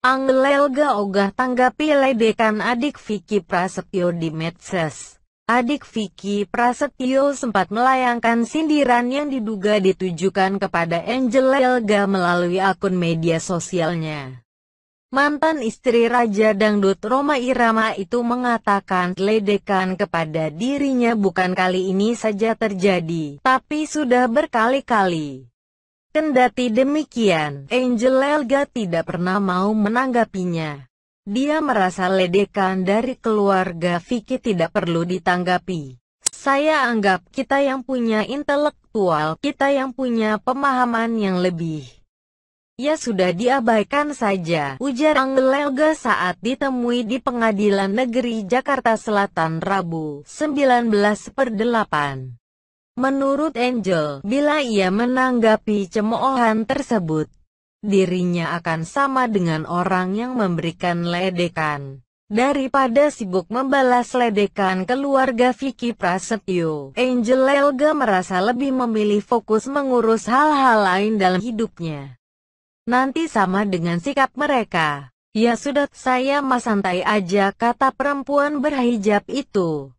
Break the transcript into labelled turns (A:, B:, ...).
A: Anglel ogah tanggapi ledekan adik Vicky Prasetyo di medsos. Adik Vicky Prasetyo sempat melayangkan sindiran yang diduga ditujukan kepada Angel Elga melalui akun media sosialnya. Mantan istri Raja Dangdut Roma Irama itu mengatakan ledekan kepada dirinya bukan kali ini saja terjadi, tapi sudah berkali-kali. Kendati demikian, Angel Elga tidak pernah mau menanggapinya. Dia merasa ledekan dari keluarga Vicky tidak perlu ditanggapi. Saya anggap kita yang punya intelektual, kita yang punya pemahaman yang lebih. Ya sudah diabaikan saja, ujar Angel Elga saat ditemui di Pengadilan Negeri Jakarta Selatan Rabu, 19 8. Menurut Angel, bila ia menanggapi cemoohan tersebut, dirinya akan sama dengan orang yang memberikan ledekan. Daripada sibuk membalas ledekan keluarga Vicky Prasetyo, Angel Elga merasa lebih memilih fokus mengurus hal-hal lain dalam hidupnya. Nanti sama dengan sikap mereka. Ya sudah, saya mas santai aja kata perempuan berhijab itu.